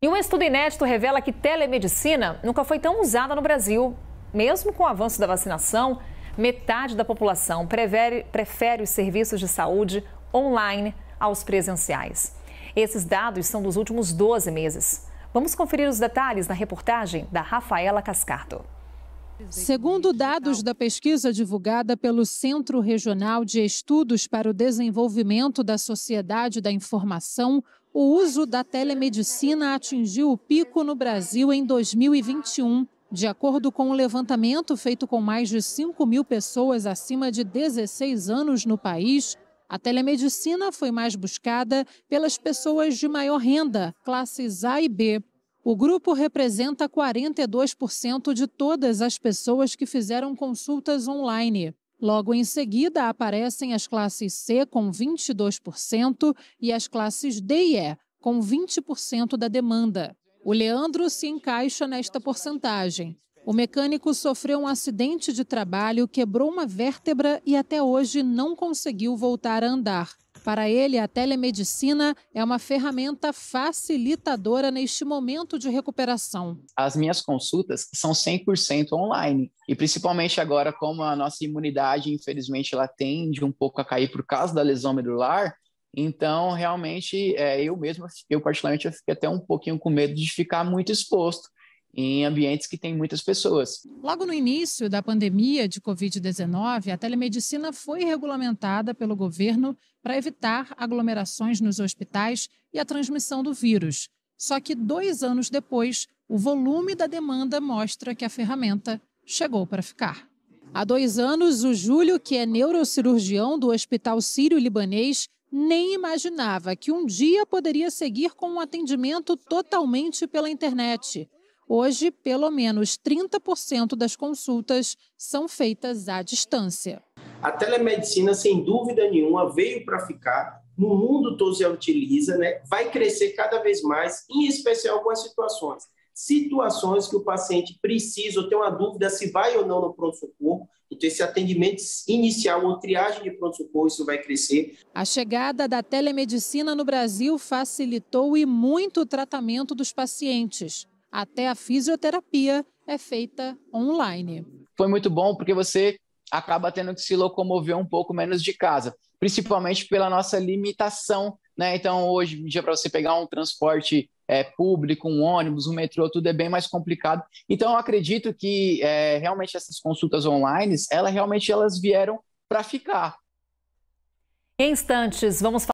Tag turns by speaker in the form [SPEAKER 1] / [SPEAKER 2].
[SPEAKER 1] E um estudo inédito revela que telemedicina nunca foi tão usada no Brasil. Mesmo com o avanço da vacinação, metade da população prefere, prefere os serviços de saúde online aos presenciais. Esses dados são dos últimos 12 meses. Vamos conferir os detalhes na reportagem da Rafaela Cascardo. Segundo dados da pesquisa divulgada pelo Centro Regional de Estudos para o Desenvolvimento da Sociedade da Informação, o uso da telemedicina atingiu o pico no Brasil em 2021. De acordo com o um levantamento feito com mais de 5 mil pessoas acima de 16 anos no país, a telemedicina foi mais buscada pelas pessoas de maior renda, classes A e B. O grupo representa 42% de todas as pessoas que fizeram consultas online. Logo em seguida, aparecem as classes C, com 22%, e as classes D e E, com 20% da demanda. O Leandro se encaixa nesta porcentagem. O mecânico sofreu um acidente de trabalho, quebrou uma vértebra e até hoje não conseguiu voltar a andar. Para ele, a telemedicina é uma ferramenta facilitadora neste momento de recuperação.
[SPEAKER 2] As minhas consultas são 100% online. E principalmente agora, como a nossa imunidade, infelizmente, ela tende um pouco a cair por causa da lesão medular, então, realmente, é, eu mesmo, eu particularmente, eu fiquei até um pouquinho com medo de ficar muito exposto em ambientes que têm muitas pessoas.
[SPEAKER 1] Logo no início da pandemia de Covid-19, a telemedicina foi regulamentada pelo governo para evitar aglomerações nos hospitais e a transmissão do vírus. Só que dois anos depois, o volume da demanda mostra que a ferramenta chegou para ficar. Há dois anos, o Júlio, que é neurocirurgião do Hospital Sírio-Libanês, nem imaginava que um dia poderia seguir com um atendimento totalmente pela internet. Hoje, pelo menos 30% das consultas são feitas à distância.
[SPEAKER 3] A telemedicina, sem dúvida nenhuma, veio para ficar. No mundo todo se utiliza, né? vai crescer cada vez mais, em especial algumas situações. Situações que o paciente precisa ou tem uma dúvida se vai ou não no pronto-socorro. Então, esse atendimento inicial ou triagem de pronto-socorro, isso vai crescer.
[SPEAKER 1] A chegada da telemedicina no Brasil facilitou e muito o tratamento dos pacientes. Até a fisioterapia é feita online.
[SPEAKER 2] Foi muito bom porque você acaba tendo que se locomover um pouco menos de casa, principalmente pela nossa limitação, né? Então, hoje em dia, para você pegar um transporte é, público, um ônibus, um metrô, tudo é bem mais complicado. Então, eu acredito que é, realmente essas consultas online, ela realmente elas vieram para ficar. Em instantes, vamos falar.